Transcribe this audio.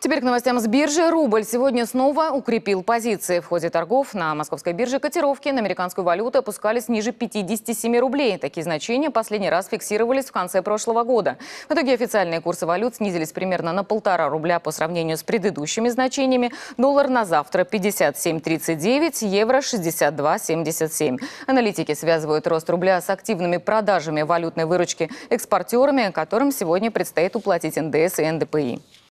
Теперь к новостям с биржи. Рубль сегодня снова укрепил позиции. В ходе торгов на московской бирже котировки на американскую валюту опускались ниже 57 рублей. Такие значения последний раз фиксировались в конце прошлого года. В итоге официальные курсы валют снизились примерно на полтора рубля по сравнению с предыдущими значениями. Доллар на завтра 57.39, евро 62.77. Аналитики связывают рост рубля с активными продажами валютной выручки экспортерами, которым сегодня предстоит уплатить НДС и НДПИ.